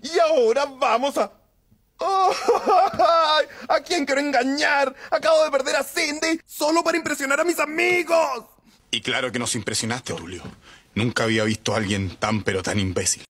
Y ahora vamos a... Oh, ¿A quién quiero engañar? Acabo de perder a Cindy solo para impresionar a mis amigos. Y claro que nos impresionaste, Julio. Nunca había visto a alguien tan pero tan imbécil.